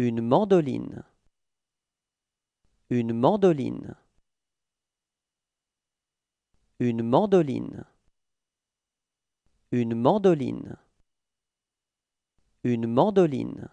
Une mandoline. Une mandoline. Une mandoline. Une mandoline. Une mandoline.